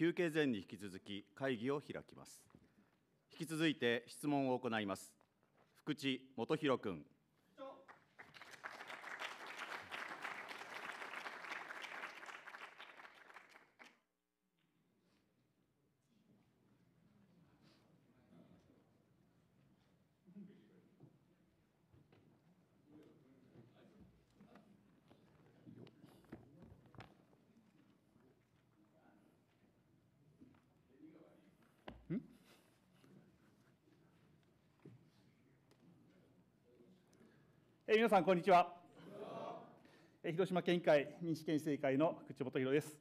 休憩前に引き続き会議を開きます引き続いて質問を行います福地元博君え皆さんこんにちは、え広島県議会民主県政会の口本博です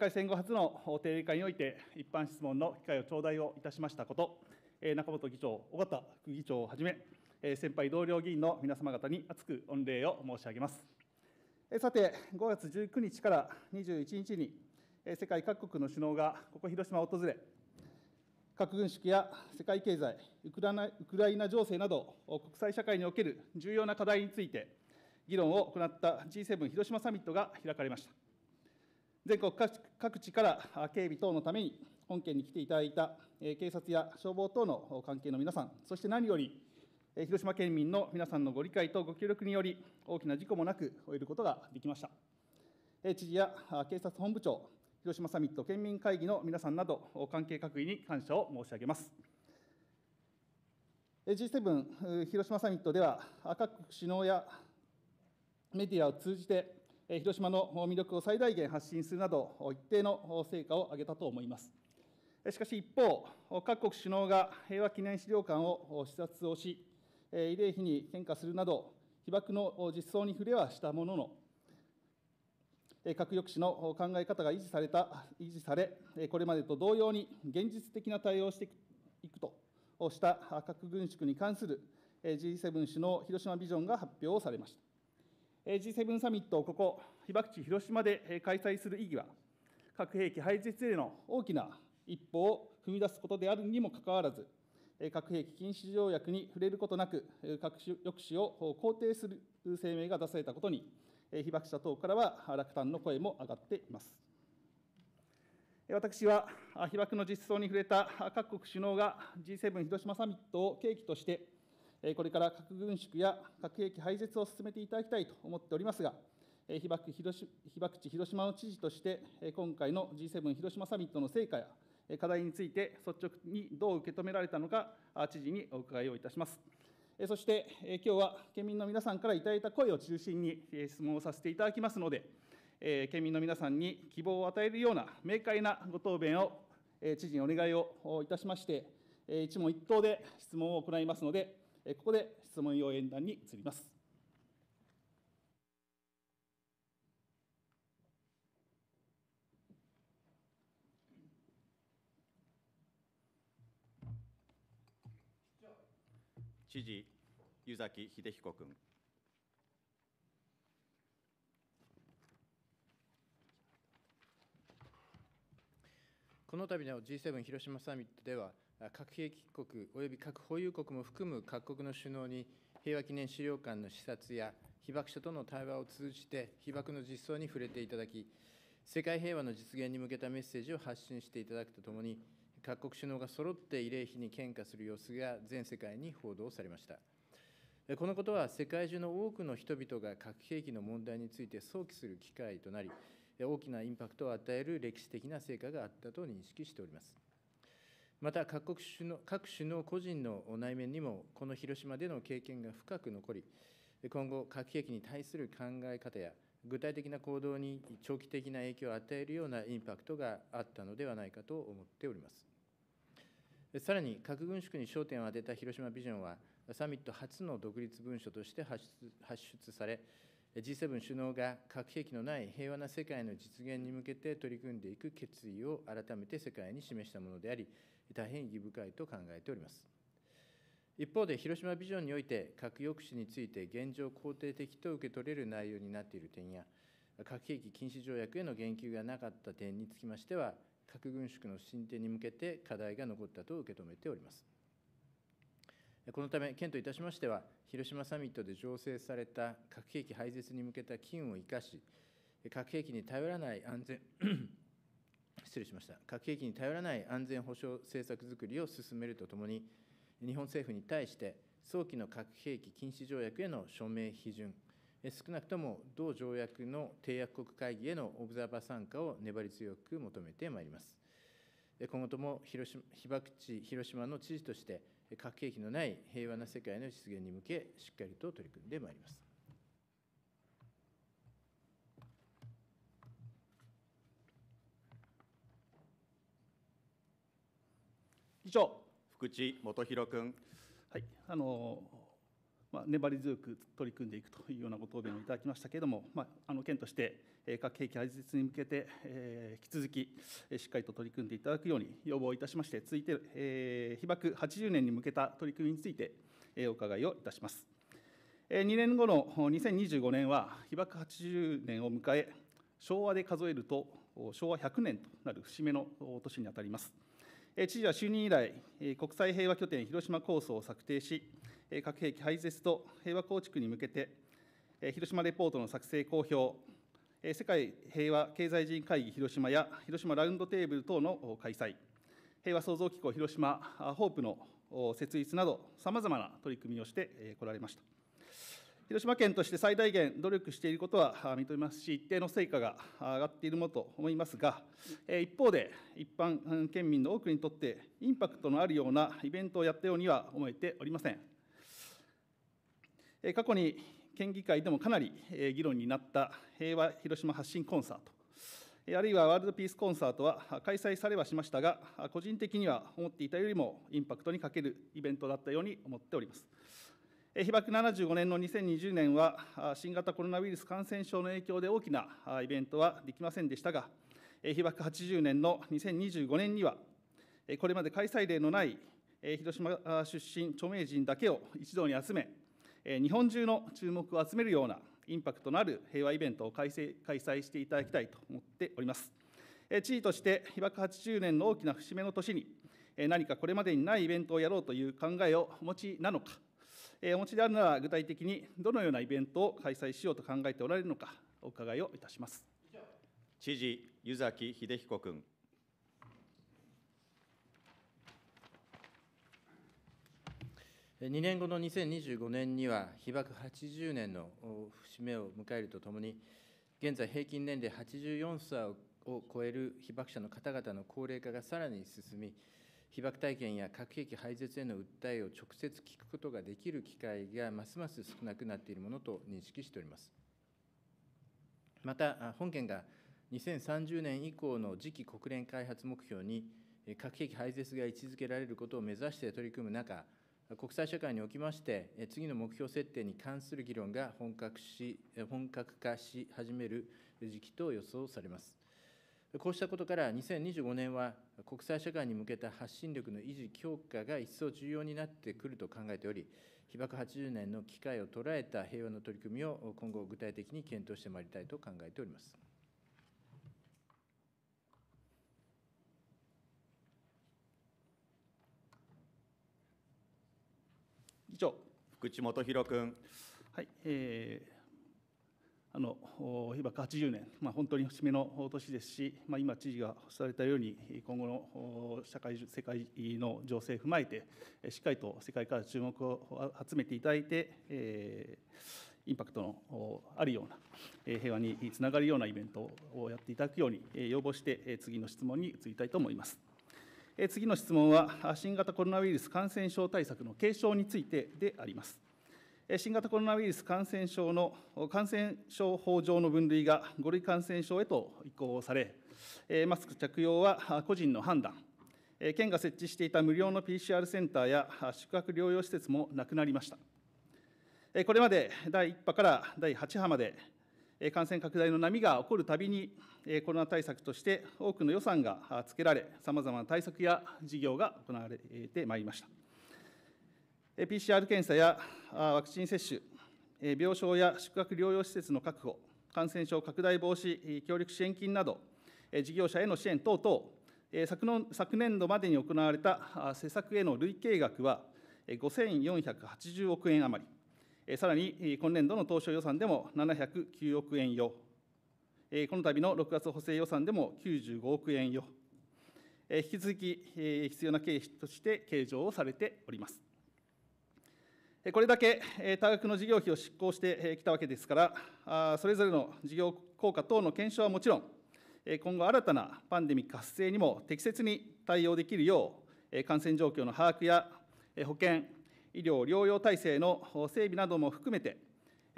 改選後初の定例会において一般質問の機会を頂戴をいたしましたこと中本議長尾形副議長をはじめ先輩同僚議員の皆様方に厚く御礼を申し上げますさて5月19日から21日に世界各国の首脳がここ広島を訪れ核軍縮や世界経済ウクライナ情勢など、国際社会における重要な課題について、議論を行った G7 広島サミットが開かれました。全国各地から警備等のために、本県に来ていただいた警察や消防等の関係の皆さん、そして何より、広島県民の皆さんのご理解とご協力により、大きな事故もなく終えることができました。知事や警察本部長、広島サミット県民会議の皆さんなど、関係各位に感謝を申し上げます。G7 広島サミットでは、各国首脳やメディアを通じて、広島の魅力を最大限発信するなど、一定の成果を上げたと思います。しかし一方、各国首脳が平和記念資料館を視察をし、慰霊碑に献花するなど、被爆の実相に触れはしたものの、核抑止の考え方が維持された維持され、これまでと同様に現実的な対応をしていくとした核軍縮に関する G7 首脳広島ビジョンが発表をされました。G7 サミットをここ、被爆地広島で開催する意義は、核兵器廃絶への大きな一歩を踏み出すことであるにもかかわらず、核兵器禁止条約に触れることなく、核抑止を肯定する声明が出されたことに、被爆者等からは落胆の声も上がっています。私は被爆の実相に触れた各国首脳が G7 広島サミットを契機として、これから核軍縮や核兵器廃絶を進めていただきたいと思っておりますが、被爆被爆地広島の知事として、今回の G7 広島サミットの成果や課題について率直にどう受け止められたのか、知事にお伺いをいたします。そして、今日は県民の皆さんからいただいた声を中心に質問をさせていただきますので、県民の皆さんに希望を与えるような明快なご答弁を、知事にお願いをいたしまして、一問一答で質問を行いますので、ここで質問用演談に移ります。知事、湯崎秀彦君。この度の G7 広島サミットでは、核兵器国及び核保有国も含む各国の首脳に、平和記念資料館の視察や被爆者との対話を通じて、被爆の実相に触れていただき、世界平和の実現に向けたメッセージを発信していただくとともに、各国首脳が揃って慰霊碑に献花する様子が全世界に報道されました。このことは世界中の多くの人々が核兵器の問題について想起する機会となり、大きなインパクトを与える歴史的な成果があったと認識しております。また各国首脳、各首脳個人の内面にも、この広島での経験が深く残り、今後、核兵器に対する考え方や、具体的な行動に長期的な影響を与えるようなインパクトがあったのではないかと思っております。さらに核軍縮に焦点を当てた広島ビジョンは、サミット初の独立文書として発出され、G7 首脳が核兵器のない平和な世界の実現に向けて取り組んでいく決意を改めて世界に示したものであり、大変意義深いと考えております。一方で、広島ビジョンにおいて、核抑止について現状肯定的と受け取れる内容になっている点や、核兵器禁止条約への言及がなかった点につきましては、核軍縮の進展に向けて課題が残ったと受け止めております。このため、県といたしましては、広島サミットで醸成された核兵器廃絶に向けた機運を生かし、核兵器に頼らない安全 失礼しました、核兵器に頼らない安全保障政策づくりを進めるとともに、日本政府に対して、早期の核兵器禁止条約への署名批准、少なくとも同条約の締約国会議へのオブザーバー参加を粘り強く求めてまいります。今後とも広島被爆地、広島の知事として、核兵器のない平和な世界の実現に向け、しっかりと取り組んでまいります。以上、福地元弘君。はい、あのまあ、粘り強く取り組んでいくというようなご答弁をいただきましたけれども、まあ、あの県として、核兵器廃絶に向けて、えー、引き続きしっかりと取り組んでいただくように要望いたしまして、続いて、えー、被爆80年に向けた取り組みについて、えー、お伺いをいたします。えー、2年後の2025年は、被爆80年を迎え、昭和で数えると昭和100年となる節目の年にあたります。知事は就任以来、国際平和拠点広島構想を策定し、核兵器廃絶と平和構築に向けて、広島レポートの作成公表、世界平和経済人会議広島や広島ラウンドテーブル等の開催、平和創造機構広島ホープの設立など、さまざまな取り組みをしてこられました。広島県として最大限努力していることは認めますし、一定の成果が上がっているものと思いますが、一方で、一般県民の多くにとって、インパクトのあるようなイベントをやったようには思えておりません。過去に県議会でもかなり議論になった平和広島発信コンサート、あるいはワールドピースコンサートは開催されはしましたが、個人的には思っていたよりもインパクトに欠けるイベントだったように思っております。被爆75年の2020年は、新型コロナウイルス感染症の影響で大きなイベントはできませんでしたが、被爆80年の2025年には、これまで開催例のない広島出身著名人だけを一堂に集め、日本中の注目を集めるようなインパクトのある平和イベントを開催していただきたいと思っております。知事として被爆80年の大きな節目の年に、何かこれまでにないイベントをやろうという考えをお持ちなのか、お持ちであるなら具体的にどのようなイベントを開催しようと考えておられるのか、お伺いをいたします。知事、湯崎秀彦君。2年後の2025年には被爆80年の節目を迎えるとともに、現在、平均年齢84歳を超える被爆者の方々の高齢化がさらに進み、被爆体験や核兵器廃絶への訴えを直接聞くことができる機会がますます少なくなっているものと認識しております。また、本件が2030年以降の次期国連開発目標に、核兵器廃絶が位置づけられることを目指して取り組む中、国際社会におきまして、次の目標設定に関する議論が本格し本格化し始める時期と予想されます。こうしたことから、2025年は国際社会に向けた発信力の維持・強化が一層重要になってくると考えており、被爆80年の機会を捉えた平和の取り組みを今後、具体的に検討してまいりたいと考えております。以長福地元博君。はい、えーあの被爆80年、まあ、本当に節目の年ですし、まあ、今、知事がされたように、今後の社会、世界の情勢を踏まえて、しっかりと世界から注目を集めていただいて、えー、インパクトのあるような、平和につながるようなイベントをやっていただくように要望して、次の質問に移りたいと思います。次の質問は、新型コロナウイルス感染症対策の継承についてであります。新型コロナウイルス感染症の感染症法上の分類が5類感染症へと移行され、マスク着用は個人の判断、県が設置していた無料の PCR センターや宿泊療養施設もなくなりました。これまで第1波から第8波まで、感染拡大の波が起こるたびに、コロナ対策として多くの予算がつけられ、さまざまな対策や事業が行われてまいりました。PCR 検査やワクチン接種、病床や宿泊療養施設の確保、感染症拡大防止協力支援金など、事業者への支援等々、昨昨年度までに行われた施策への累計額は5480億円余り、さらに今年度の当初予算でも709億円余えこの度の6月補正予算でも95億円余、え引き続き、え必要な経費として計上をされております。これだけ多額の事業費を執行してきたわけですから、それぞれの事業効果等の検証はもちろん、今後、新たなパンデミック発生にも適切に対応できるよう、感染状況の把握や保健、医療、療養体制の整備なども含めて、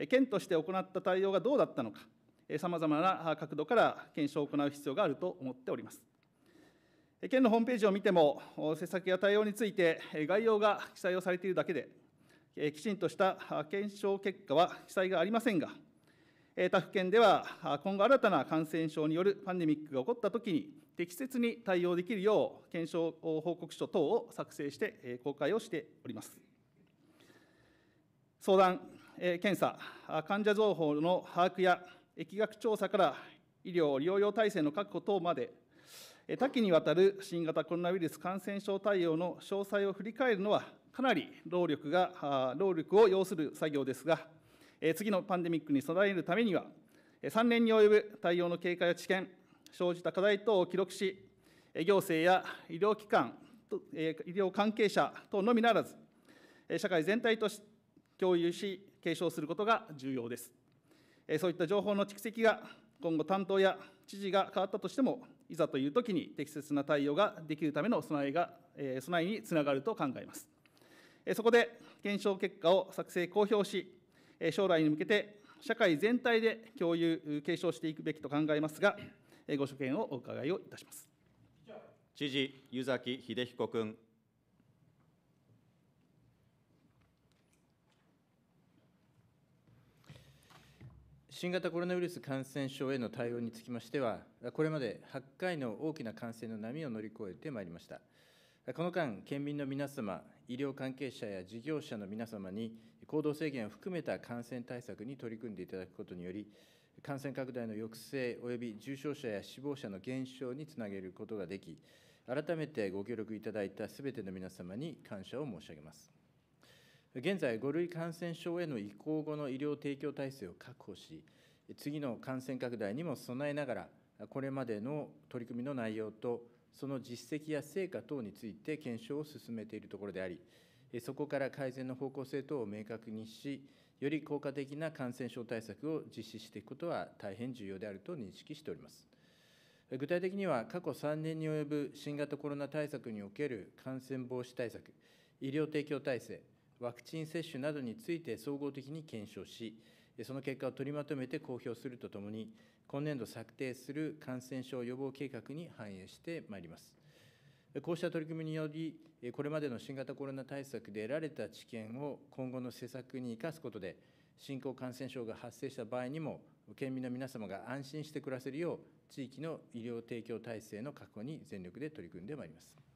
県として行った対応がどうだったのか、さまざまな角度から検証を行う必要があると思っております。県のホームページを見ても、施策や対応について概要が記載をされているだけで、きちんとした検証結果は記載がありませんが、他府県では今後新たな感染症によるパンデミックが起こったときに、適切に対応できるよう、検証報告書等を作成して公開をしております。相談、検査、患者情報の把握や疫学調査から医療・療養体制の確保等まで、多岐にわたる新型コロナウイルス感染症対応の詳細を振り返るのは、かなり労力が労力を要する作業ですが、次のパンデミックに備えるためには、3年に及ぶ対応の経過や知見、生じた課題等を記録し、行政や医療機関、医療関係者等のみならず、社会全体とし共有し、継承することが重要です。そういった情報の蓄積が今後、担当や知事が変わったとしても、いざというときに適切な対応ができるための備えが備えにつながると考えます。そこで、検証結果を作成・公表し、将来に向けて社会全体で共有、継承していくべきと考えますが、ご所見をお伺いをいたします。知事、湯崎秀彦君。新型コロナウイルス感染症への対応につきましては、これまで8回の大きな感染の波を乗り越えてまいりました。この間、県民の皆様、医療関係者や事業者の皆様に、行動制限を含めた感染対策に取り組んでいただくことにより、感染拡大の抑制および重症者や死亡者の減少につなげることができ、改めてご協力いただいたすべての皆様に感謝を申し上げます。現在、5類感染症への移行後の医療提供体制を確保し、次の感染拡大にも備えながら、これまでの取り組みの内容と、その実績や成果等について検証を進めているところであり、そこから改善の方向性等を明確にし、より効果的な感染症対策を実施していくことは大変重要であると認識しております。具体的には、過去3年に及ぶ新型コロナ対策における感染防止対策、医療提供体制、ワクチン接種などについて総合的に検証し、その結果を取りまとめて公表するとともに、今年度策定する感染症予防計画に反映してまいります。こうした取り組みにより、これまでの新型コロナ対策で得られた知見を今後の施策に生かすことで、新興感染症が発生した場合にも、県民の皆様が安心して暮らせるよう、地域の医療提供体制の確保に全力で取り組んでまいります。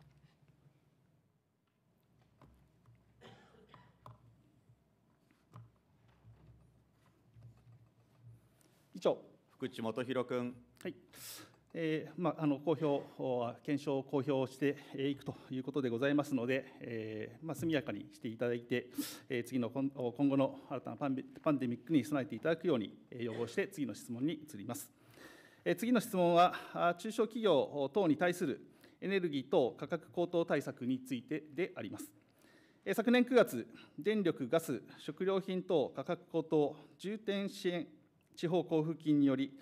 長福地元博君。はいえーまあ、あの公表、検証を公表していくということでございますので、えーまあ、速やかにしていただいて、えー、次の今後の新たなパンデミックに備えていただくように、えー、要望して、次の質問に移ります。えー、次の質問は、中小企業等に対するエネルギー等価格高騰対策についてであります。昨年9月、電力、ガス、食料品等価格高騰重点支援地方交付金により、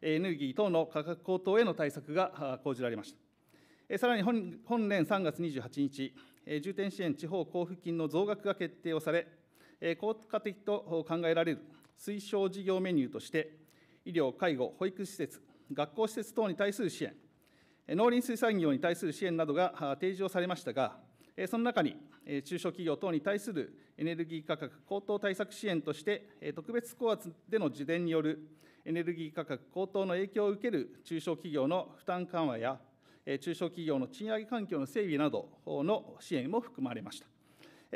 エネルギー等の価格高騰への対策が講じられました。さらに本年3月28日、重点支援地方交付金の増額が決定をされ、効果的と考えられる推奨事業メニューとして、医療、介護、保育施設、学校施設等に対する支援、農林水産業に対する支援などが提示をされましたが、その中に、中小企業等に対するエネルギー価格高騰対策支援として、特別高圧での受電によるエネルギー価格高騰の影響を受ける中小企業の負担緩和や、中小企業の賃上げ環境の整備などの支援も含まれました。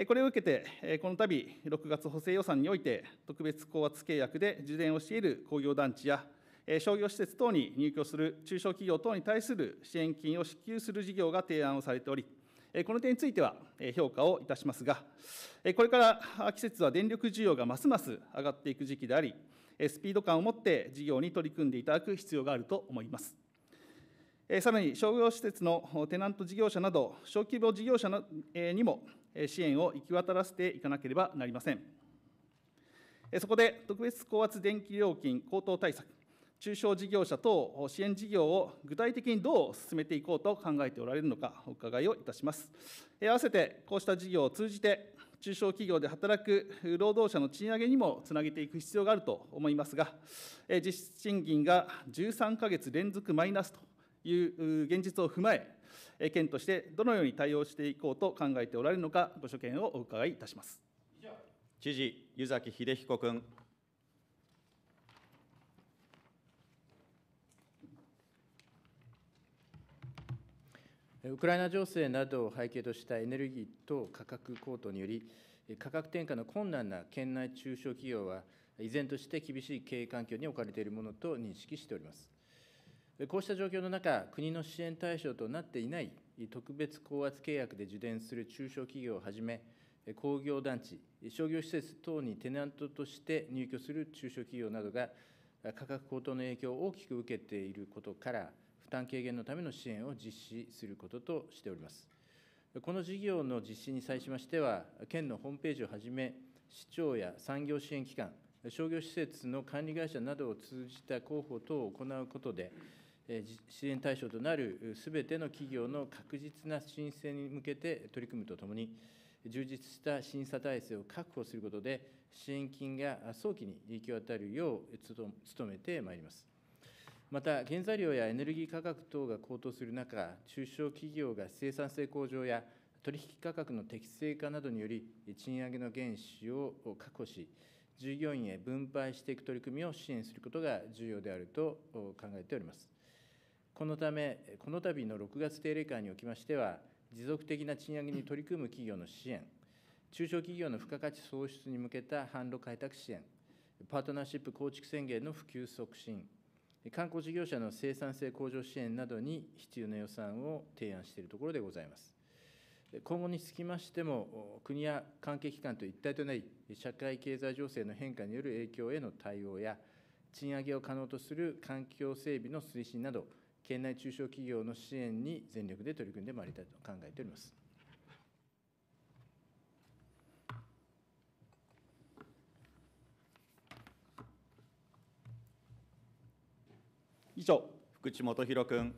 これを受けて、この度6月補正予算において、特別高圧契約で受電をしている工業団地や、商業施設等に入居する中小企業等に対する支援金を支給する事業が提案をされており、この点については評価をいたしますが、これから季節は電力需要がますます上がっていく時期であり、スピード感を持って事業に取り組んでいただく必要があると思います。さらに商業施設のテナント事業者など、小規模事業者にも支援を行き渡らせていかなければなりません。そこで、特別高圧電気料金高騰対策、中小事業者等支援事業を具体的にどう進めていこうと考えておられるのか、お伺いをいたします。合わせて、こうした事業を通じて、中小企業で働く労働者の賃上げにもつなげていく必要があると思いますが、実質賃金が13か月連続マイナスという現実を踏まえ、県としてどのように対応していこうと考えておられるのか、ご所見をお伺いいたします。知事、湯崎秀彦君。ウクライナ情勢などを背景としたエネルギー等価格高騰により、価格転嫁の困難な県内中小企業は、依然として厳しい経営環境に置かれているものと認識しております。こうした状況の中、国の支援対象となっていない特別高圧契約で受電する中小企業をはじめ、工業団地、商業施設等にテナントとして入居する中小企業などが、価格高騰の影響を大きく受けていることから、担軽減のための支援を実施することとしております。この事業の実施に際しましては、県のホームページをはじめ、市長や産業支援機関、商業施設の管理会社などを通じた広報等を行うことで、支援対象となるすべての企業の確実な申請に向けて取り組むとともに、充実した審査体制を確保することで、支援金が早期に行き渡るよう努めてまいります。また原材料やエネルギー価格等が高騰する中、中小企業が生産性向上や取引価格の適正化などにより、賃上げの原資を確保し、従業員へ分配していく取り組みを支援することが重要であると考えております。このため、この度の6月定例会におきましては、持続的な賃上げに取り組む企業の支援、中小企業の付加価値創出に向けた販路開拓支援、パートナーシップ構築宣言の普及促進、観光事業者の生産性向上支援などに必要な予算を提案しているところでございます。今後につきましても、国や関係機関と一体となり、社会経済情勢の変化による影響への対応や、賃上げを可能とする環境整備の推進など、県内中小企業の支援に全力で取り組んでまいりたいと考えております。以上、福地元博君。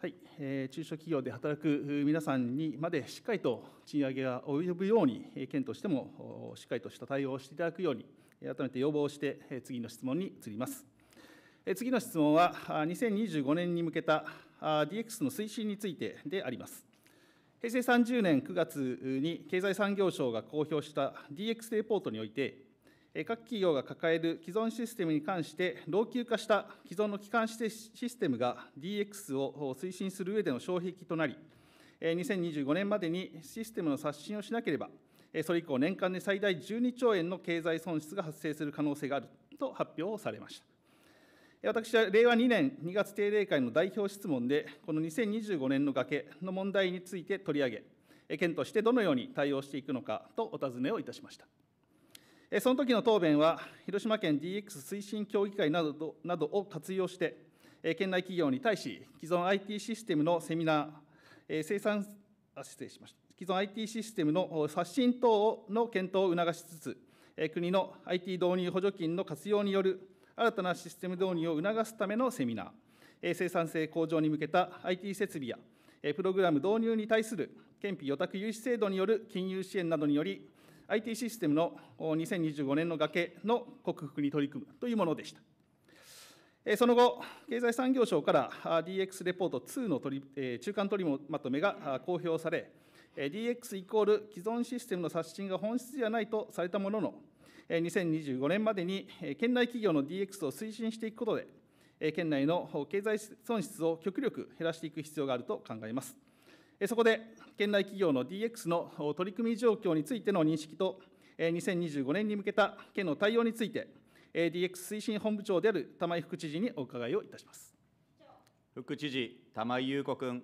はい、えー、中小企業で働く皆さんにまでしっかりと賃上げが及ぶように、え県としてもしっかりとした対応をしていただくように、改めて要望して、え次の質問に移ります。え次の質問は、2025年に向けた DX の推進についてであります。平成30年9月に経済産業省が公表した DX レポートにおいて、各企業が抱える既存システムに関して、老朽化した既存の基幹システムが DX を推進する上での障壁となり、2025年までにシステムの刷新をしなければ、それ以降、年間で最大12兆円の経済損失が発生する可能性があると発表されました。私は令和2年2月定例会の代表質問で、この2025年の崖の問題について取り上げ、県としてどのように対応していくのかとお尋ねをいたしました。その時の答弁は、広島県 DX 推進協議会などなどを活用して、県内企業に対し、既存 IT システムのセミナー、生産、あ失礼しました。既存 IT システムの刷新等の検討を促しつつ、国の IT 導入補助金の活用による新たなシステム導入を促すためのセミナー、生産性向上に向けた IT 設備や、プログラム導入に対する憲費予託融資制度による金融支援などにより、IT システムの2025年の崖の克服に取り組むというものでした。その後、経済産業省から DX レポート2の取り中間取りまとめが公表され、DX イコール既存システムの刷新が本質ではないとされたものの、2025年までに県内企業の DX を推進していくことで、県内の経済損失を極力減らしていく必要があると考えます。そこで、県内企業の DX の取り組み状況についての認識と、2025年に向けた県の対応について、DX 推進本部長である玉井副知事にお伺いをいたします。副知事、玉井裕子君。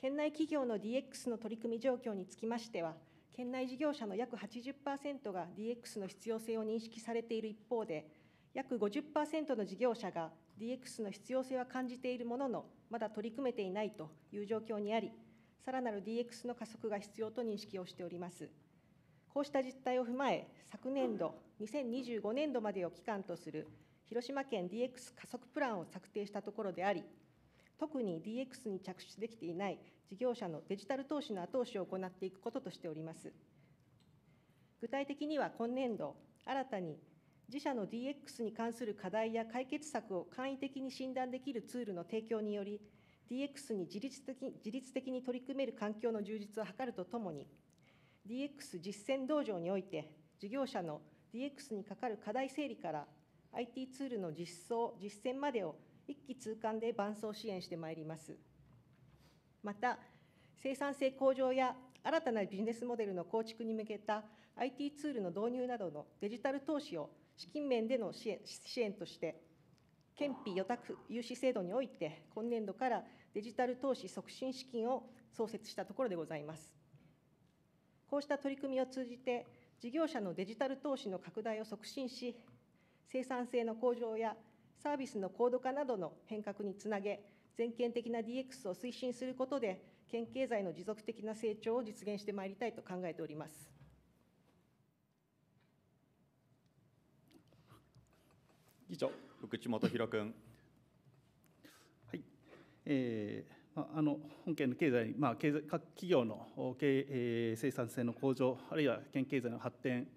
県内企業の DX の取り組み状況につきましては、県内事業者の約80%が DX の必要性を認識されている一方で、約50%の事業者が DX の必要性は感じているものの、まだ取り組めていないという状況にあり、さらなる DX の加速が必要と認識をしております。こうした実態を踏まえ、昨年度、2025年度までを期間とする広島県 DX 加速プランを策定したところであり、特に DX に着手できていない事業者のデジタル投資の後押しを行っていくこととしております。具体的には今年度、新たに自社の DX に関する課題や解決策を簡易的に診断できるツールの提供により、DX に自律的自律的に取り組める環境の充実を図るとともに、DX 実践道場において、事業者の DX にかかる課題整理から、IT ツールの実装、実践までを一気通貫で伴走支援してまいります。また、生産性向上や新たなビジネスモデルの構築に向けた IT ツールの導入などのデジタル投資を資金面での支援支援として、憲費予託融資制度において、今年度からデジタル投資促進資金を創設したところでございます。こうした取り組みを通じて、事業者のデジタル投資の拡大を促進し、生産性の向上やサービスの高度化などの変革につなげ、全県的な DX を推進することで、県経済の持続的な成長を実現してまいりたいと考えております。議長、福地元博君。はい、えーまあ、あの本県の経済,、まあ、経済各企業の経営生産性の向上あるいは県経済の発展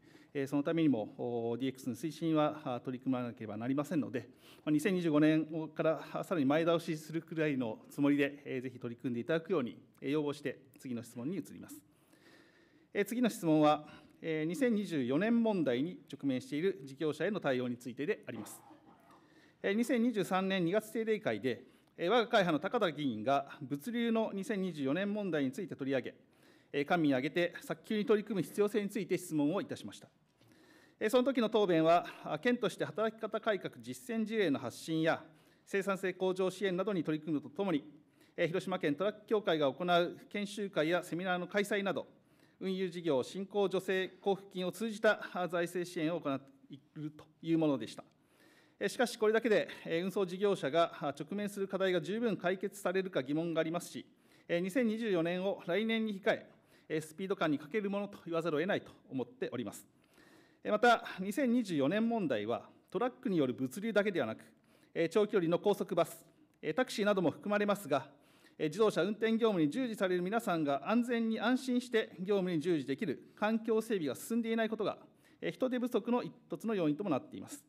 そのためにも DX の推進は取り組まなければなりませんので、2025年からさらに前倒しするくらいのつもりで、ぜひ取り組んでいただくように要望して、次の質問に移ります。次の質問は、2024年問題に直面している事業者への対応についてであります。2023年2月定例会で、我が会派の高田議員が物流の2024年問題について取り上げ、官民挙げて早急に取り組む必要性について質問をいたしました。その時の答弁は、県として働き方改革実践事例の発信や、生産性向上支援などに取り組むとともに、広島県トラック協会が行う研修会やセミナーの開催など、運輸事業振興助成交付金を通じた財政支援を行っているというものでした。しかし、これだけで運送事業者が直面する課題が十分解決されるか疑問がありますし、2024年を来年に控え、スピード感に欠けるものと言わざるを得ないと思っております。また、2024年問題は、トラックによる物流だけではなく、長距離の高速バス、タクシーなども含まれますが、自動車運転業務に従事される皆さんが安全に安心して業務に従事できる環境整備が進んでいないことが、人手不足の一つの要因ともなっています。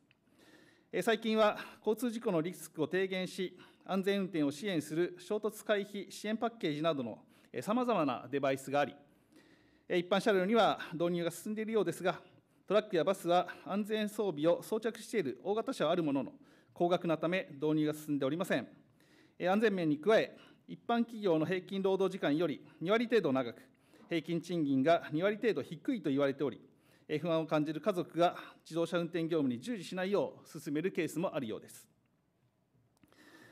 最近は交通事故のリスクを低減し、安全運転を支援する衝突回避支援パッケージなどのさまざまなデバイスがあり、一般車両には導入が進んでいるようですが、トラックやバスは安全装備を装着している大型車はあるものの、高額なため導入が進んでおりません。安全面に加え、一般企業の平均労働時間より2割程度長く、平均賃金が2割程度低いと言われており、不安を感じる家族が自動車運転業務に従事しないよう進めるケースもあるようです。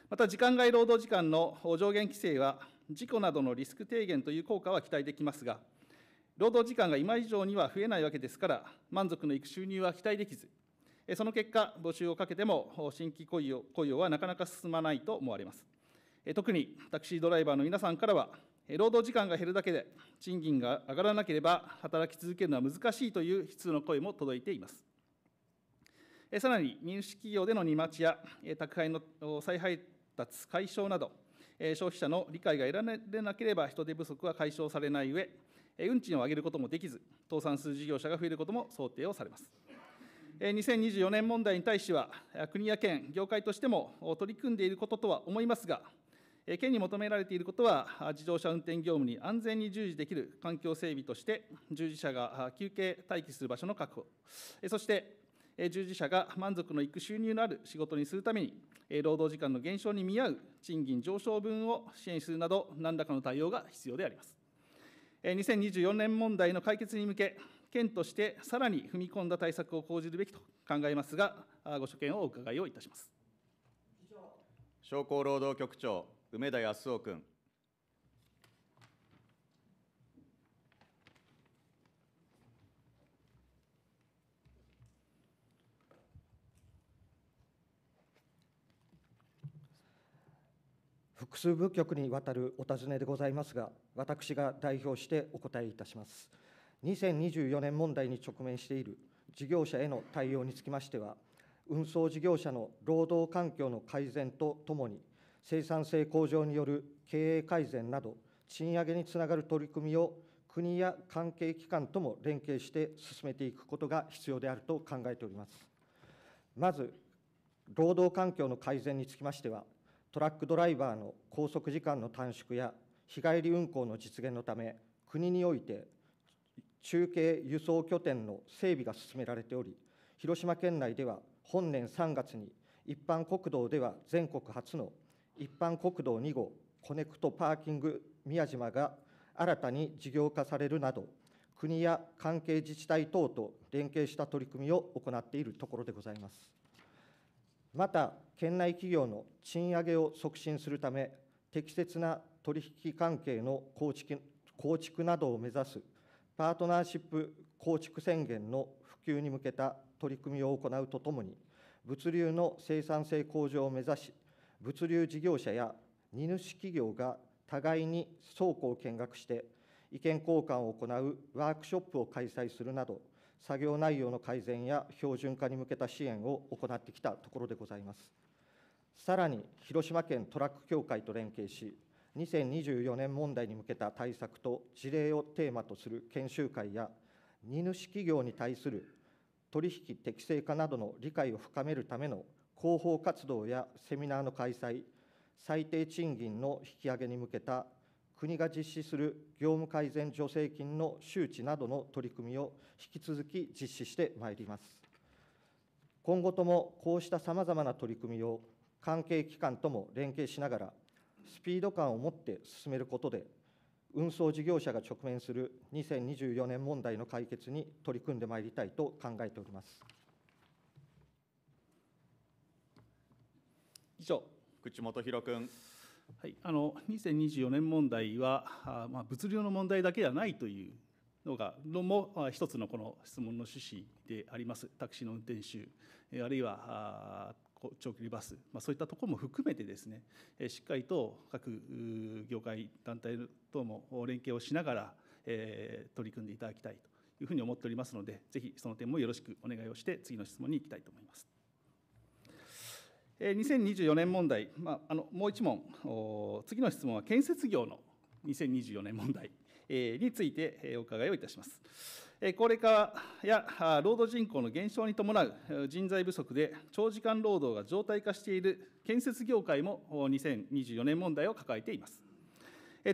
また、時間外労働時間の上限規制は、事故などのリスク低減という効果は期待できますが、労働時間が今以上には増えないわけですから、満足のいく収入は期待できず、その結果、募集をかけても新規雇用雇用はなかなか進まないと思われます。特にタクシードライバーの皆さんからは、労働時間が減るだけで賃金が上がらなければ働き続けるのは難しいという悲痛の声も届いています。さらに、民主企業での荷待ちや宅配の再配達解消など、消費者の理解が得られなければ人手不足は解消されない上、運賃を上げることもできず、倒産する事業者が増えることも想定をされます。2024年問題に対しては、国や県、業界としても取り組んでいることとは思いますが、県に求められていることは、自動車運転業務に安全に従事できる環境整備として、従事者が休憩待機する場所の確保、そして従事者が満足のいく収入のある仕事にするために、労働時間の減少に見合う賃金上昇分を支援するなど、何らかの対応が必要であります。2024年問題の解決に向け、県としてさらに踏み込んだ対策を講じるべきと考えますが、ご所見をお伺いをいたします。商工労働局長、梅田康夫君。複数部局にわたるお尋ねでございますが、私が代表してお答えいたします。2024年問題に直面している事業者への対応につきましては、運送事業者の労働環境の改善とともに、生産性向上による経営改善など、賃上げにつながる取り組みを国や関係機関とも連携して進めていくことが必要であると考えております。まず、労働環境の改善につきましては、トラックドライバーの拘束時間の短縮や日帰り運行の実現のため、国において中継輸送拠点の整備が進められており、広島県内では本年3月に一般国道では全国初の一般国道2号コネクトパーキング宮島が新たに事業化されるなど、国や関係自治体等と連携した取り組みを行っているところでございます。また、県内企業の賃上げを促進するため、適切な取引関係の構築構築などを目指すパートナーシップ構築宣言の普及に向けた取り組みを行うとともに、物流の生産性向上を目指し、物流事業者や荷主企業が互いに倉庫を見学して、意見交換を行うワークショップを開催するなど、作業内容の改善や標準化に向けた支援を行ってきたところでございます。さらに、広島県トラック協会と連携し、2024年問題に向けた対策と事例をテーマとする研修会や、荷主企業に対する取引適正化などの理解を深めるための広報活動やセミナーの開催、最低賃金の引き上げに向けた国が実施する業務改善助成金の周知などの取り組みを引き続き実施してまいります。今後ともこうしたさまざまな取り組みを関係機関とも連携しながら、スピード感を持って進めることで、運送事業者が直面する2024年問題の解決に取り組んでまいりたいと考えております。以上、口本弘君。はい、あの2024年問題は、あまあ、物流の問題だけではないというのがのも一つのこの質問の趣旨であります、タクシーの運転手、あるいは長距離バス、まあ、そういったところも含めてですね、しっかりと各業界、団体等も連携をしながら、えー、取り組んでいただきたいというふうに思っておりますので、ぜひその点もよろしくお願いをして、次の質問に行きたいと思います。2024年問題、まあ、あのもう1問、次の質問は建設業の2024年問題についてお伺いをいたします。高齢化や労働人口の減少に伴う人材不足で、長時間労働が常態化している建設業界も2024年問題を抱えています。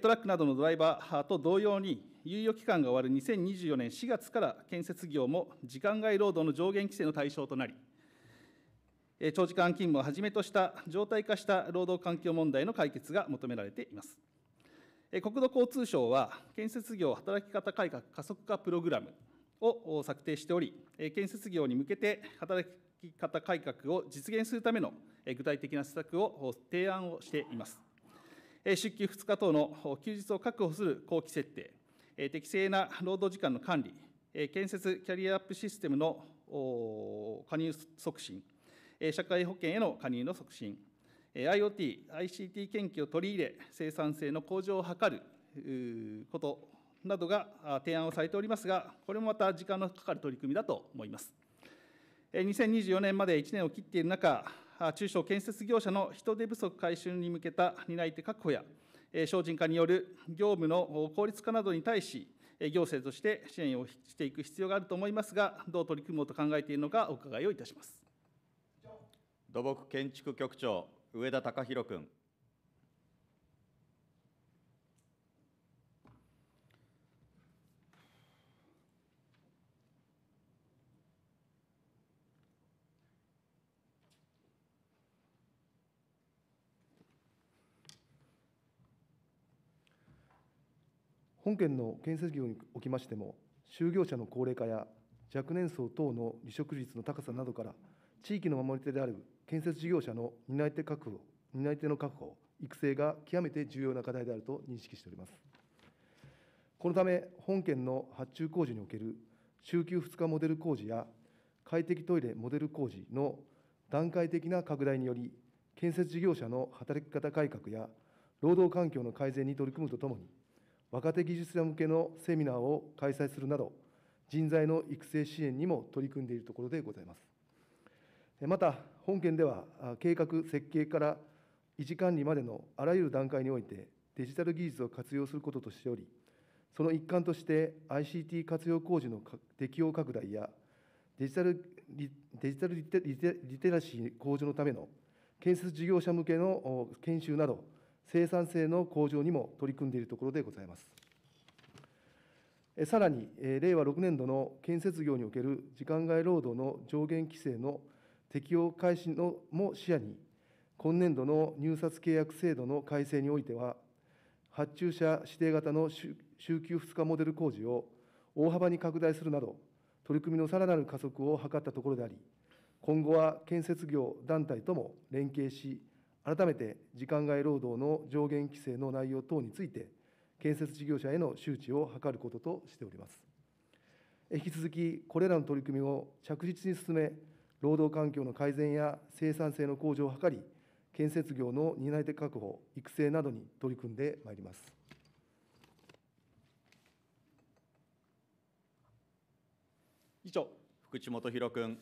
トラックなどのドライバーと同様に、猶予期間が終わる2024年4月から建設業も時間外労働の上限規制の対象となり、長時間勤務をはじめとした常態化した労働環境問題の解決が求められています。国土交通省は、建設業働き方改革加速化プログラムを策定しており、建設業に向けて働き方改革を実現するための具体的な施策を提案をしています。出勤2日等の休日を確保する後期設定、適正な労働時間の管理、建設キャリアアップシステムの加入促進、社会保険への加入の促進、IoT、ICT 研究を取り入れ、生産性の向上を図ることなどが提案をされておりますが、これもまた時間のかかる取り組みだと思います。2024年まで1年を切っている中、中小建設業者の人手不足回収に向けた担い手確保や、精進化による業務の効率化などに対し、行政として支援をしていく必要があると思いますが、どう取り組もうと考えているのか、お伺いをいたします。土木建築局長、上田隆弘君。本件の建設業におきましても、就業者の高齢化や若年層等の離職率の高さなどから、地域の守り手である建設事業者の担い手確保担い手の確保、育成が極めて重要な課題であると認識しております。このため、本件の発注工事における週休2日モデル工事や快適トイレモデル工事の段階的な拡大により、建設事業者の働き方改革や労働環境の改善に取り組むとともに、若手技術者向けのセミナーを開催するなど、人材の育成支援にも取り組んでいるところでございます。また、本件では計画設計から維持管理までのあらゆる段階において、デジタル技術を活用することとしており、その一環として ICT 活用工事の適用拡大やデジタルデジタルリテリテラシー向上のための建設事業者向けの研修など、生産性の向上にも取り組んでいるところでございます。さらに、令和6年度の建設業における時間外労働の上限規制の適用開始のも視野に、今年度の入札契約制度の改正においては、発注者指定型の週休2日モデル工事を大幅に拡大するなど、取り組みのさらなる加速を図ったところであり、今後は建設業団体とも連携し、改めて時間外労働の上限規制の内容等について、建設事業者への周知を図ることとしております。引き続き、これらの取り組みを着実に進め、労働環境の改善や生産性の向上を図り、建設業の担い手確保、育成などに取り組んでまいります。以上、福地元博君。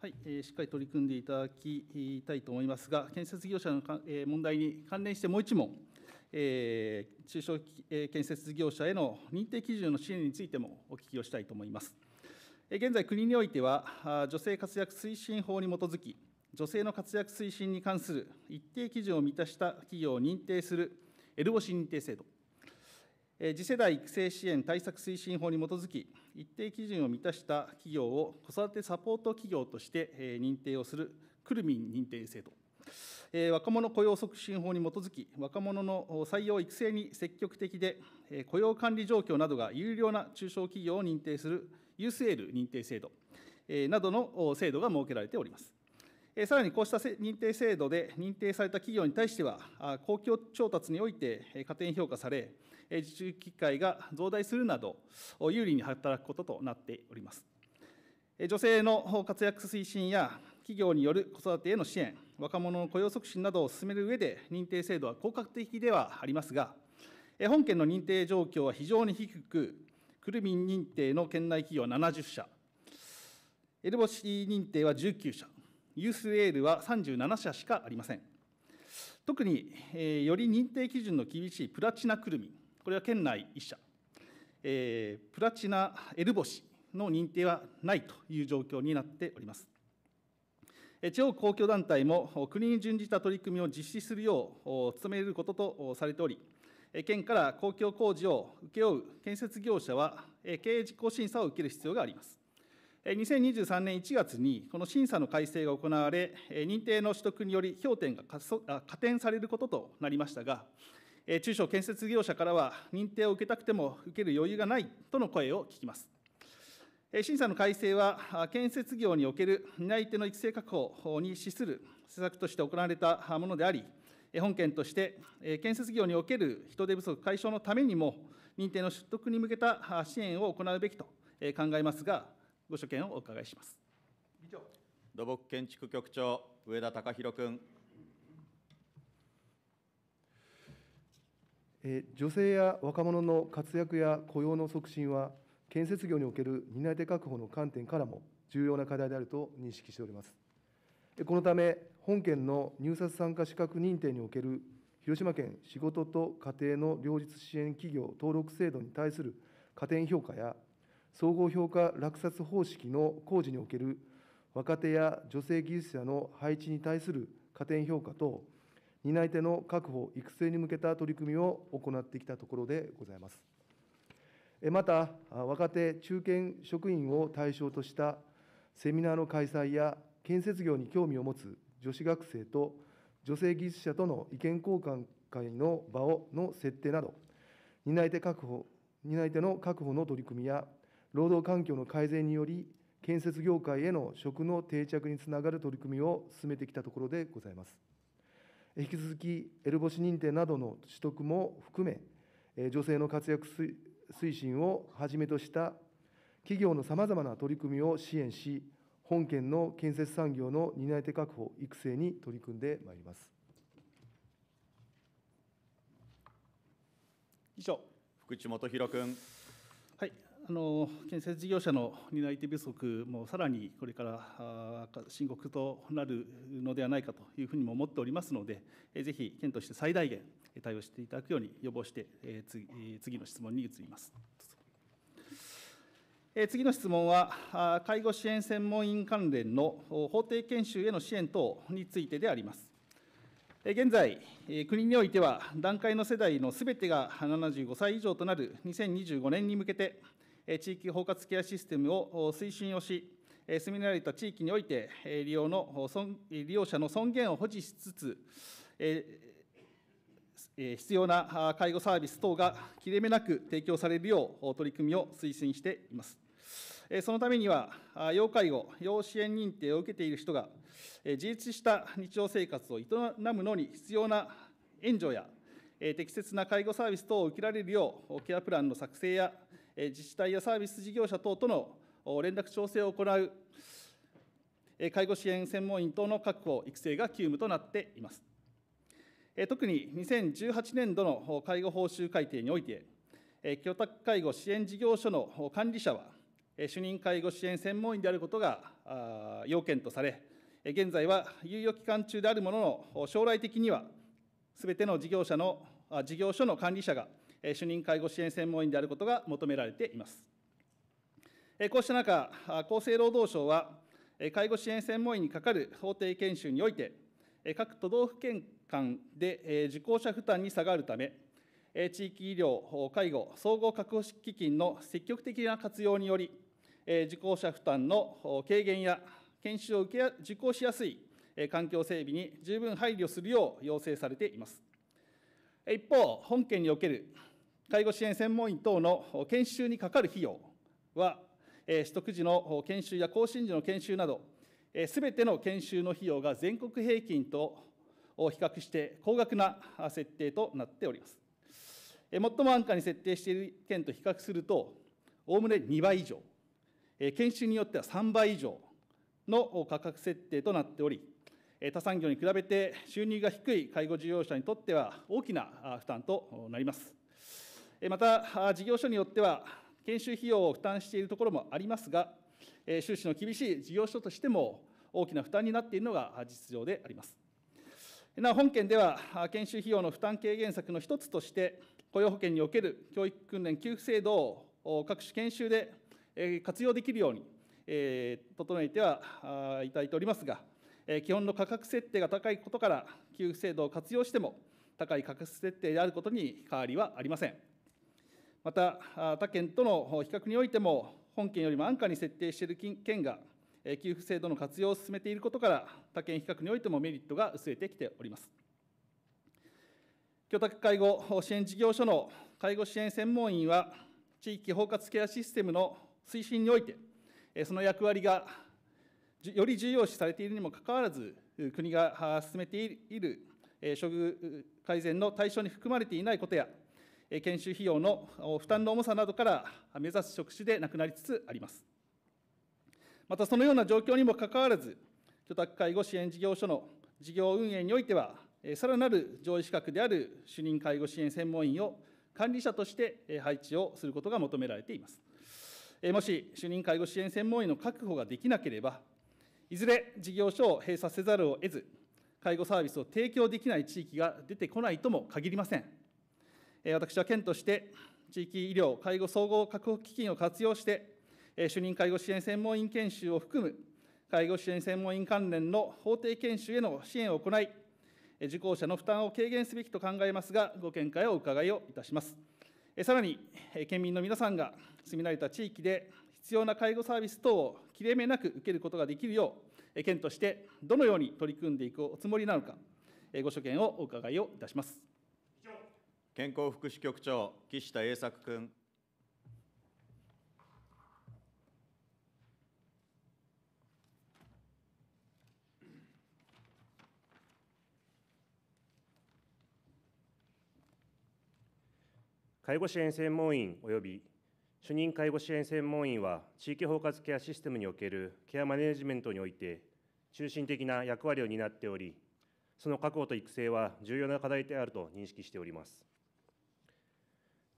はい、えしっかり取り組んでいただきたいと思いますが、建設業者のか、え問題に関連してもう一問、えー、中小、え建設業者への認定基準の支援についてもお聞きをしたいと思います。現在、国においては、女性活躍推進法に基づき、女性の活躍推進に関する一定基準を満たした企業を認定する、エルボシ認定制度、次世代育成支援対策推進法に基づき、一定基準を満たした企業を子育てサポート企業として認定をする、クルミン認定制度、若者雇用促進法に基づき、若者の採用・育成に積極的で、雇用管理状況などが優良な中小企業を認定する UCL 認定制度などの制度が設けられております。さらにこうした認定制度で認定された企業に対しては、公共調達において加点評価され、受注機会が増大するなど、有利に働くこととなっております。女性の活躍推進や企業による子育てへの支援、若者の雇用促進などを進める上で、認定制度は効果的ではありますが、本件の認定状況は非常に低く、くるみん認定の県内企業70社、エルボシ認定は19社、ユースエールは37社しかありません。特に、えー、より認定基準の厳しいプラチナくるみ、これは県内1社、えー、プラチナエルボシの認定はないという状況になっております。地方公共団体も国に準じた取り組みを実施するよう努めることとされており、県から公共工事を請け負う建設業者は、経営実行審査を受ける必要があります。2023年1月に、この審査の改正が行われ、認定の取得により評点が加点されることとなりましたが、中小建設業者からは、認定を受けたくても受ける余裕がないとの声を聞きます。審査の改正は、建設業における担い手の育成確保に資する施策として行われたものであり、本件として、建設業における人手不足解消のためにも、認定の取得に向けた支援を行うべきと考えますが、ご所見をお伺いします。土木建築局長、上田貴弘君。女性や若者の活躍や雇用の促進は、建設業における担い手確保の観点からも重要な課題であると認識しております。このため、本県の入札参加資格認定における広島県仕事と家庭の両立支援企業登録制度に対する加点評価や、総合評価落札方式の工事における若手や女性技術者の配置に対する加点評価等、担い手の確保・育成に向けた取り組みを行ってきたところでございます。また、若手・中堅職員を対象としたセミナーの開催や建設業に興味を持つ女子学生と女性技術者との意見交換会の場をの設定など担い手確保担い手の確保の取り組みや労働環境の改善により建設業界への職の定着につながる取り組みを進めてきたところでございます引き続きエルボシ認定などの取得も含め女性の活躍推進をはじめとした企業のさまざまな取り組みを支援し本県の建設産業の担い手確保、育成に取り組んでまいります。以上、福地元博君。はい、あの建設事業者の担い手不足もさらにこれから深刻となるのではないかというふうにも思っておりますので、ぜひ県として最大限対応していただくように予防して、次の質問に移ります。次の質問は、介護支援専門員関連の法定研修への支援等についてであります。現在、国においては、団塊の世代のすべてが75歳以上となる2025年に向けて、地域包括ケアシステムを推進をし、住み慣れた地域において利用の、利用者の尊厳を保持しつつ、必要な介護サービス等が切れ目なく提供されるよう取り組みを推進しています。そのためには、要介護、要支援認定を受けている人が、自立した日常生活を営むのに必要な援助や、適切な介護サービス等を受けられるよう、ケアプランの作成や、自治体やサービス事業者等との連絡調整を行う、介護支援専門員等の確保、育成が急務となっています。特に2018年度の介護報酬改定において、居宅介護支援事業所の管理者は、主任介護支援専門員であることが要件とされ、現在は猶予期間中であるものの、将来的にはすべての事業者の事業所の管理者が主任介護支援専門員であることが求められています。こうした中、厚生労働省は、介護支援専門員に係る法定研修において、各都道府県間で受講者負担に下がるため、地域医療、介護、総合確保基金の積極的な活用により、受講者負担の軽減や研修を受け受講しやすい環境整備に十分配慮するよう要請されています。一方、本件における介護支援専門員等の研修にかかる費用は、取得時の研修や更新時の研修など、すべての研修の費用が全国平均とを比較して高額な設定となっております。最も安価に設定している県と比較すると、おおむね2倍以上、研修によっては3倍以上の価格設定となっており、他産業に比べて収入が低い介護事業者にとっては大きな負担となります。また、事業所によっては、研修費用を負担しているところもありますが、収支の厳しい事業所としても大きな負担になっているのが実情であります。なお、本件では研修費用の負担軽減策の一つとして、雇用保険における教育訓練給付制度を各種研修で活用できるように、整えてはいただいておりますが、基本の価格設定が高いことから、給付制度を活用しても、高い価格設定であることに変わりはありません。また、他県との比較においても、本県よりも安価に設定している県が、給付制度の活用を進めていることから、他県比較においてもメリットが薄れてきております。居宅介護支援事業所の介護支援専門員は、地域包括ケアシステムの推進において、その役割がより重要視されているにもかかわらず、国が進めている処遇改善の対象に含まれていないことや、研修費用の負担の重さなどから、目指す職種でなくなりつつあります。またそのような状況にもかかわらず、居宅介護支援事業所の事業運営においては、さらなる上位資格である主任介護支援専門員を管理者として配置をすることが求められています。もし主任介護支援専門員の確保ができなければ、いずれ事業所を閉鎖せざるを得ず、介護サービスを提供できない地域が出てこないとも限りません。私は県として、地域医療介護総合確保基金を活用して、主任介護支援専門員研修を含む、介護支援専門員関連の法定研修への支援を行い、受講者の負担を軽減すべきと考えますが、ご見解をお伺いをいたします。さらに、県民の皆さんが住み慣れた地域で必要な介護サービス等を切れ目なく受けることができるよう、県としてどのように取り組んでいくおつもりなのか、ご所見をお伺いをいたします。健康福祉局長、岸田栄作君。介護支援専門員及び主任介護支援専門員は地域包括ケアシステムにおけるケアマネジメントにおいて中心的な役割を担っておりその確保と育成は重要な課題であると認識しております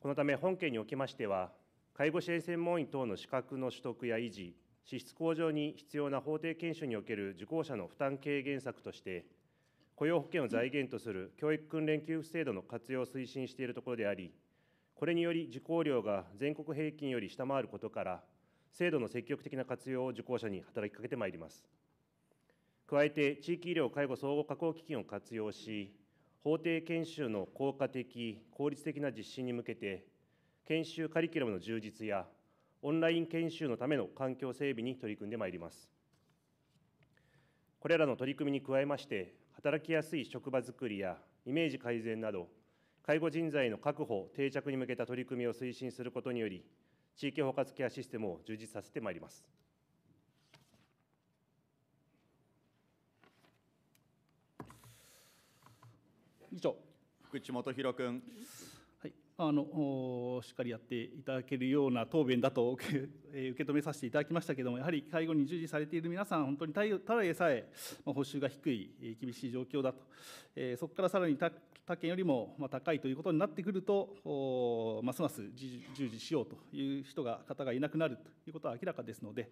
このため本件におきましては介護支援専門員等の資格の取得や維持支出向上に必要な法定研修における受講者の負担軽減策として雇用保険を財源とする教育訓練給付制度の活用を推進しているところでありこれにより受講料が全国平均より下回ることから、制度の積極的な活用を受講者に働きかけてまいります。加えて、地域医療介護総合加工基金を活用し、法定研修の効果的、効率的な実施に向けて、研修カリキュラムの充実や、オンライン研修のための環境整備に取り組んでまいります。これらの取り組みに加えまして、働きやすい職場づくりやイメージ改善など、介護人材の確保、定着に向けた取り組みを推進することにより、地域包括ケアシステムを充実させてまいります。以福地元弘君。あのしっかりやっていただけるような答弁だと 受け止めさせていただきましたけれども、やはり介護に従事されている皆さん、本当にただでさえ、報酬が低い、厳しい状況だと、そこからさらに他県よりも高いということになってくると、ますます従事しようという人が、方がいなくなるということは明らかですので、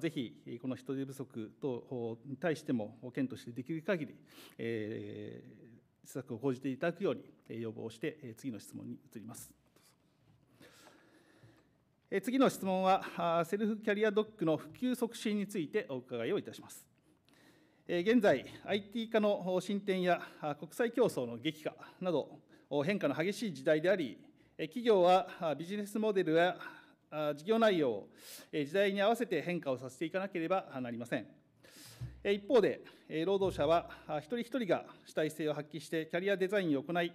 ぜひこの人手不足等に対しても、県としてできる限り、えー施策を講じていただくように要望して、次の質問に移ります。次の質問は、セルフキャリアドックの普及促進についてお伺いをいたします。現在、IT 化の進展や国際競争の激化など、変化の激しい時代であり、企業はビジネスモデルや事業内容を時代に合わせて変化をさせていかなければなりません。一方で、労働者は一人一人が主体性を発揮してキャリアデザインを行い、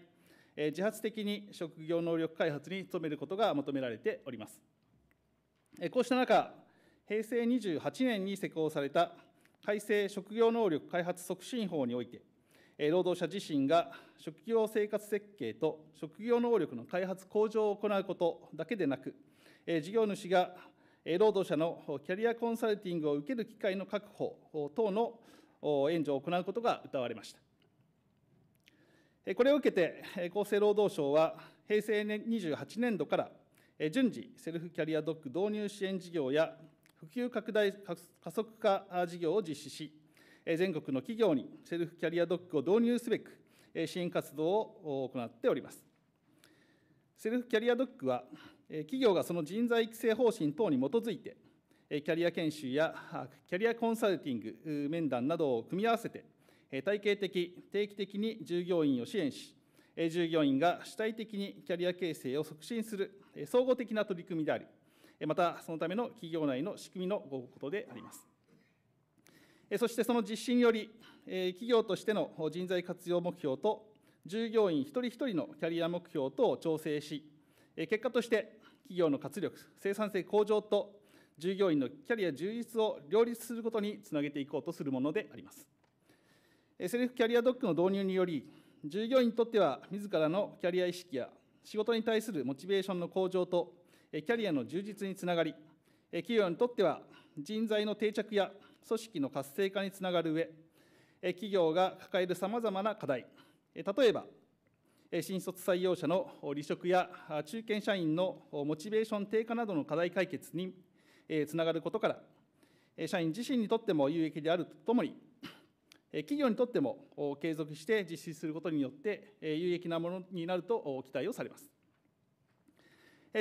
自発的に職業能力開発に努めることが求められております。こうした中、平成28年に施行された改正職業能力開発促進法において、労働者自身が職業生活設計と職業能力の開発向上を行うことだけでなく、事業主が労働者のキャリアコンサルティングを受ける機会の確保等の援助を行うことが謳われました。これを受けて、厚生労働省は、平成28年度から順次、セルフキャリアドッグ導入支援事業や普及拡大加速化事業を実施し、全国の企業にセルフキャリアドッグを導入すべく、支援活動を行っております。セルフキャリアドッグは、企業がその人材育成方針等に基づいて、キャリア研修やキャリアコンサルティング面談などを組み合わせて、体系的、定期的に従業員を支援し、従業員が主体的にキャリア形成を促進する総合的な取り組みであり、またそのための企業内の仕組みのごことであります。そしてその実施により、企業としての人材活用目標と、従業員一人一人のキャリア目標等を調整し、結果として企業の活力、生産性向上と従業員のキャリア充実を両立することにつなげていこうとするものであります。セルフキャリアドックの導入により、従業員にとっては自らのキャリア意識や仕事に対するモチベーションの向上とキャリアの充実につながり、企業にとっては人材の定着や組織の活性化につながる上、企業が抱えるさまざまな課題、例えば新卒採用者の離職や中堅社員のモチベーション低下などの課題解決につながることから、社員自身にとっても有益であるとともに、企業にとっても継続して実施することによって、有益なものになると期待をされます。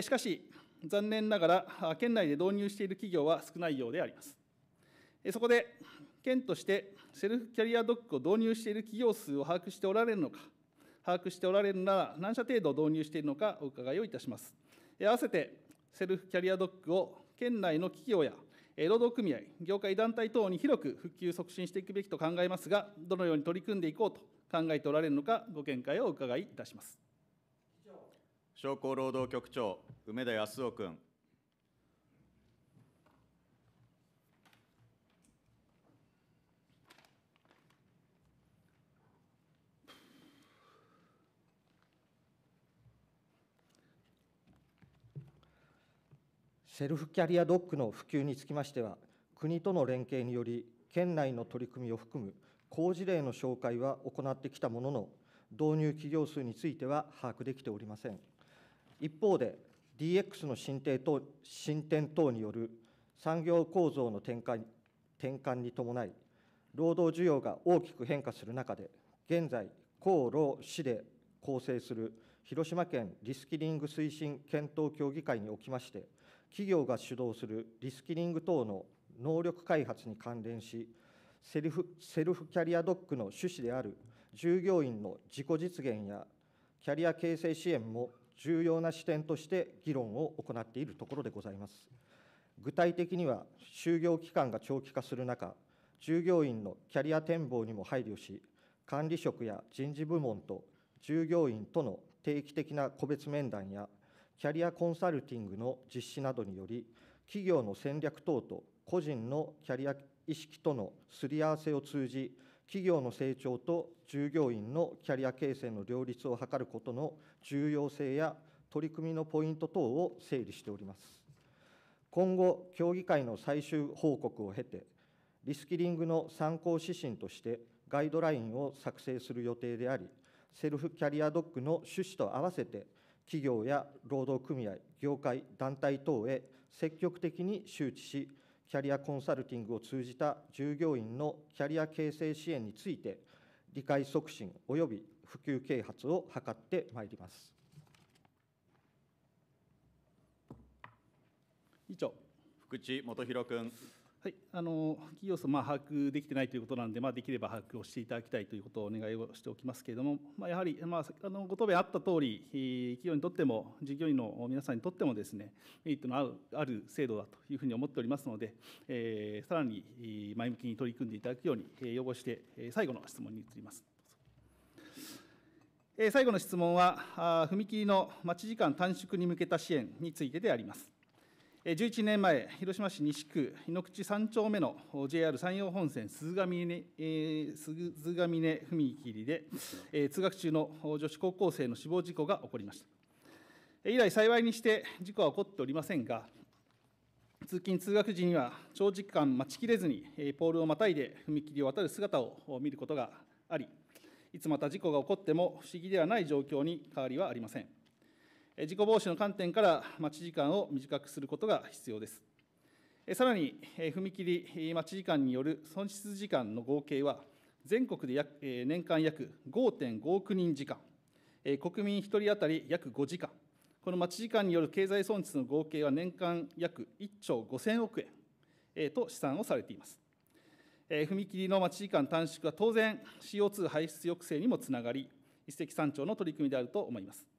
しかし、残念ながら、県内で導入している企業は少ないようであります。そこで、県としてセルフキャリアドックを導入している企業数を把握しておられるのか、把握しておられるなら、何社程度導入しているのかお伺いをいたします。合わせて、セルフキャリアドックを県内の企業や労働組合、業界団体等に広く復旧促進していくべきと考えますが、どのように取り組んでいこうと考えておられるのか、ご見解をお伺いいたします。商工労働局長、梅田康夫君。セルフキャリアドックの普及につきましては、国との連携により、県内の取り組みを含む好事例の紹介は行ってきたものの、導入企業数については把握できておりません。一方で、DX の進展等進展等による産業構造の転換転換に伴い、労働需要が大きく変化する中で、現在、公労市で構成する広島県リスキリング推進検討協議会におきまして、企業が主導するリスキリング等の能力開発に関連しセルフセルフキャリアドックの趣旨である従業員の自己実現やキャリア形成支援も重要な視点として議論を行っているところでございます。具体的には、就業期間が長期化する中、従業員のキャリア展望にも配慮し、管理職や人事部門と従業員との定期的な個別面談やキャリアコンサルティングの実施などにより、企業の戦略等と個人のキャリア意識とのすり合わせを通じ、企業の成長と従業員のキャリア形成の両立を図ることの重要性や取り組みのポイント等を整理しております。今後、協議会の最終報告を経て、リスキリングの参考指針としてガイドラインを作成する予定であり、セルフキャリアドックの趣旨と合わせて、企業や労働組合、業界、団体等へ積極的に周知し、キャリアコンサルティングを通じた従業員のキャリア形成支援について、理解促進および普及啓発を図ってまいります。以上、福地元博君。はい、あの企業数、まあ、把握できてないということなので、まあ、できれば把握をしていただきたいということをお願いをしておきますけれども、まあ、やはり、まあ、あのご答弁あった通り、企業にとっても、従業員の皆さんにとってもですね、メリットのあるある制度だというふうに思っておりますので、えー、さらに前向きに取り組んでいただくように、え要望して、最後の質問に移ります。え最後の質問は、踏切の待ち時間短縮に向けた支援についてであります。11年前、広島市西区井の口3丁目の JR 山陽本線鈴ヶ峰,、えー、鈴ヶ峰踏切で、えー、通学中の女子高校生の死亡事故が起こりました。以来、幸いにして事故は起こっておりませんが、通勤・通学時には長時間待ちきれずに、ポールをまたいで踏切を渡る姿を見ることがあり、いつまた事故が起こっても不思議ではない状況に変わりはありません。事故防止の観点から待ち時間を短くすることが必要です。さらに、踏切待ち時間による損失時間の合計は、全国で約年間約5.5億人時間、国民1人当たり約5時間、この待ち時間による経済損失の合計は年間約1兆5000億円と試算をされています。踏切の待ち時間短縮は当然、CO2 排出抑制にもつながり、一石三鳥の取り組みであると思います。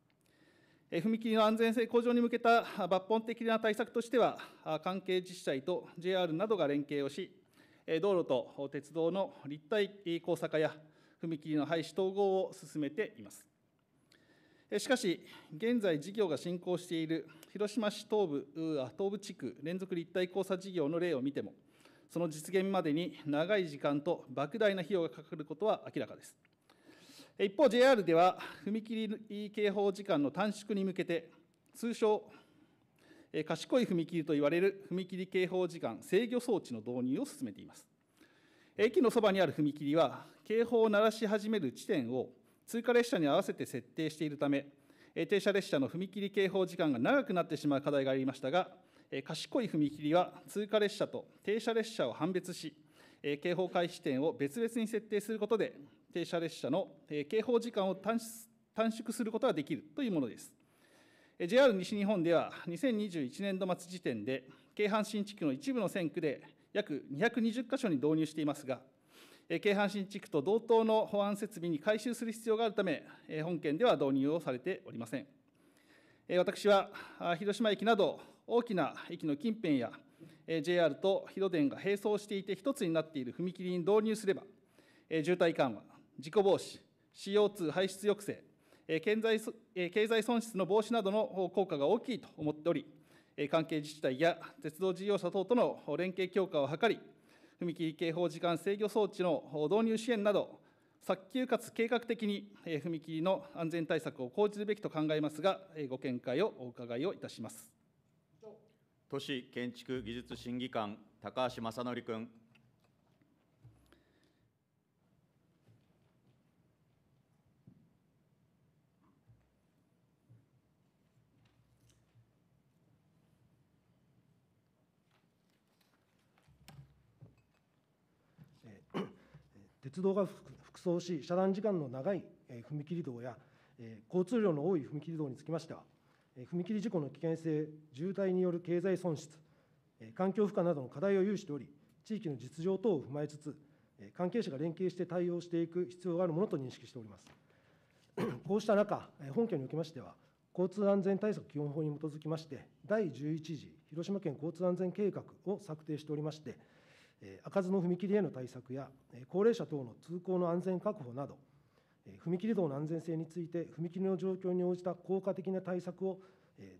踏切の安全性向上に向けた抜本的な対策としては、関係自治体と JR などが連携をし、道路と鉄道の立体交差化や踏切の廃止統合を進めています。しかし、現在事業が進行している広島市東部東部地区連続立体交差事業の例を見ても、その実現までに長い時間と莫大な費用がかかることは明らかです。一方、JR では踏切警報時間の短縮に向けて、通称、賢い踏切といわれる踏切警報時間制御装置の導入を進めています。駅のそばにある踏切は、警報を鳴らし始める地点を通過列車に合わせて設定しているため、停車列車の踏切警報時間が長くなってしまう課題がありましたが、賢い踏切は通過列車と停車列車を判別し、警報開始点を別々に設定することで、停車列車の警報時間を短縮することができるというものです。JR 西日本では2021年度末時点で、京阪神地区の一部の線区で約220箇所に導入していますが、京阪神地区と同等の保安設備に改修する必要があるため、本県では導入をされておりません。私は広島駅など大きな駅の近辺や JR と広電が並走していて一つになっている踏切に導入すれば、渋滞緩和、事故防止、CO2 排出抑制、経済経済損失の防止などの効果が大きいと思っており、関係自治体や鉄道事業者等との連携強化を図り、踏切警報時間制御装置の導入支援など、早急かつ計画的に踏切の安全対策を講じるべきと考えますが、ご見解をお伺いをいたします都市建築技術審議官、高橋正則君。鉄道が服装し、遮断時間の長い踏切道や、交通量の多い踏切道につきましては、踏切事故の危険性、渋滞による経済損失、環境負荷などの課題を有しており、地域の実情等を踏まえつつ、関係者が連携して対応していく必要があるものと認識しております。こうした中、本件におきましては、交通安全対策基本法に基づきまして、第11次広島県交通安全計画を策定しておりまして、開かずの踏切への対策や高齢者等の通行の安全確保など、踏切道の安全性について、踏切の状況に応じた効果的な対策を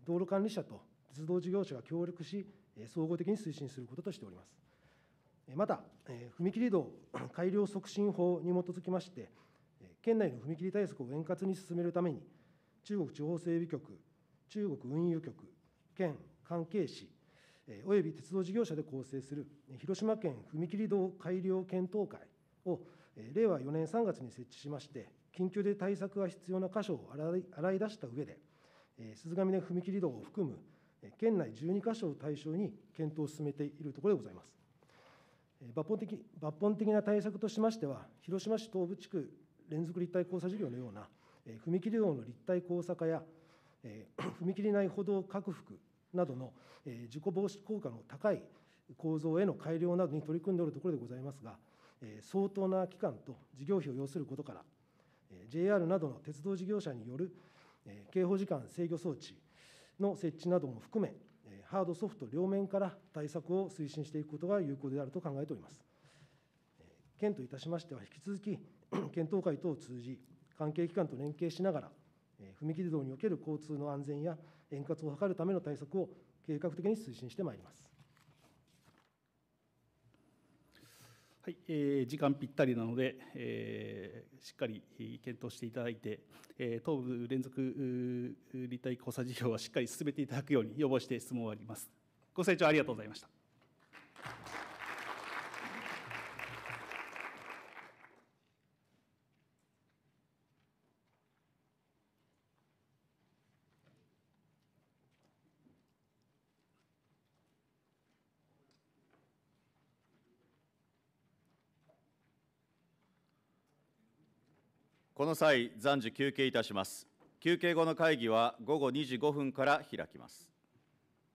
道路管理者と鉄道事業者が協力し、総合的に推進することとしております。また、踏切道 改良促進法に基づきまして、県内の踏切対策を円滑に進めるために、中国地方整備局、中国運輸局、県、関係市、おび鉄道事業者で構成する広島県踏切道改良検討会を令和4年3月に設置しまして、緊急で対策が必要な箇所を洗い出した上で、鈴ヶ峰踏切道を含む県内12箇所を対象に検討を進めているところでございます。抜本的抜本的な対策としましては、広島市東部地区連続立体交差事業のような踏切道の立体交差化や、踏切内歩道拡幅などの事故防止効果の高い構造への改良などに取り組んでおるところでございますが、相当な期間と事業費を要することから、JR などの鉄道事業者による警報時間制御装置の設置なども含め、ハード、ソフト両面から対策を推進していくことが有効であると考えております。県といたしましては、引き続き 検討会等を通じ、関係機関と連携しながら、踏切道における交通の安全や円滑を図るための対策を計画的に推進してまいります。はい、えー、時間ぴったりなので、えー、しっかり検討していただいて、えー、東部連続立体交差事業はしっかり進めていただくように要望して質問を終わります。ご清聴ありがとうございました。の際、暫時休憩いたします。休憩後の会議は午後2時5分から開きます。